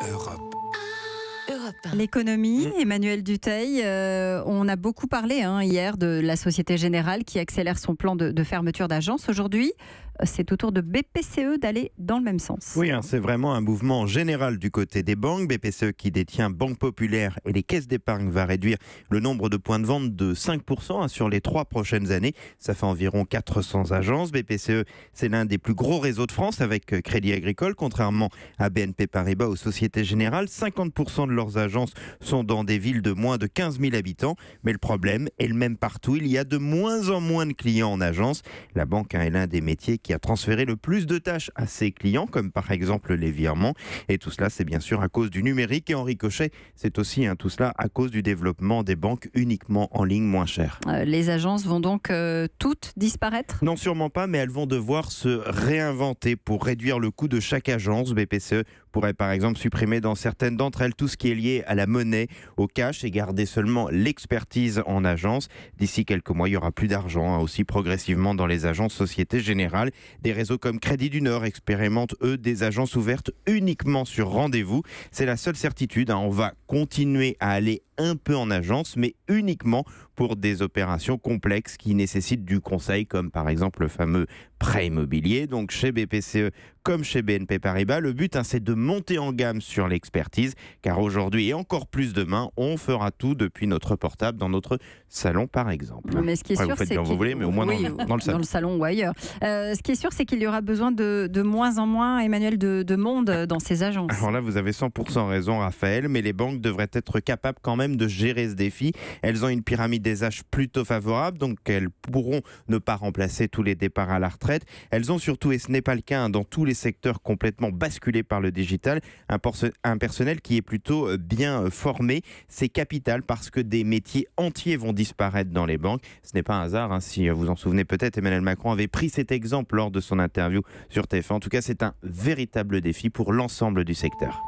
Europe. L'économie, mm. Emmanuel Duteil, euh, on a beaucoup parlé hein, hier de la Société Générale qui accélère son plan de, de fermeture d'agence. Aujourd'hui, c'est au tour de BPCE d'aller dans le même sens. Oui, hein, c'est vraiment un mouvement général du côté des banques. BPCE qui détient Banque Populaire et les caisses d'épargne va réduire le nombre de points de vente de 5% hein, sur les trois prochaines années. Ça fait environ 400 agences. BPCE, c'est l'un des plus gros réseaux de France avec euh, Crédit Agricole, contrairement à BNP Paribas ou Société Générale. 50% de leurs agences sont dans des villes de moins de 15 000 habitants. Mais le problème est le même partout. Il y a de moins en moins de clients en agence. La banque hein, est l'un des métiers qui qui a transféré le plus de tâches à ses clients, comme par exemple les virements. Et tout cela, c'est bien sûr à cause du numérique. Et Henri Cochet, c'est aussi hein, tout cela à cause du développement des banques uniquement en ligne moins chères. Euh, les agences vont donc euh, toutes disparaître Non, sûrement pas, mais elles vont devoir se réinventer pour réduire le coût de chaque agence. BPCE pourrait par exemple supprimer dans certaines d'entre elles tout ce qui est lié à la monnaie, au cash et garder seulement l'expertise en agence. D'ici quelques mois, il y aura plus d'argent hein, aussi progressivement dans les agences Société Générale. Des réseaux comme Crédit du Nord expérimentent, eux, des agences ouvertes uniquement sur rendez-vous. C'est la seule certitude. Hein. On va continuer à aller un peu en agence, mais uniquement pour des opérations complexes qui nécessitent du conseil, comme par exemple le fameux prêt immobilier. Donc chez BPCE comme chez BNP Paribas, le but hein, c'est de monter en gamme sur l'expertise, car aujourd'hui et encore plus demain, on fera tout depuis notre portable dans notre salon par exemple. Mais ce qui est sûr, c'est dans, salon. ou ailleurs. Euh, ce qui est sûr, c'est qu'il y aura besoin de, moins en moins, Emmanuel, de, de monde dans ces agences. Alors là, vous avez 100% raison, Raphaël, mais les banques devraient être capables quand même de gérer ce défi. Elles ont une pyramide des âges plutôt favorable, donc elles pourront ne pas remplacer tous les départs à la retraite. Elles ont surtout, et ce n'est pas le cas hein, dans tous les secteurs complètement basculés par le digital, un, personnel qui est plutôt euh, bien euh, formé. C'est capital parce que des métiers entiers vont disparaître dans les banques. Ce n'est pas un hasard, hein, si vous en souvenez peut-être, Emmanuel Macron avait pris cet exemple lors de son interview sur TF1. En tout cas, c'est un véritable défi pour l'ensemble du secteur.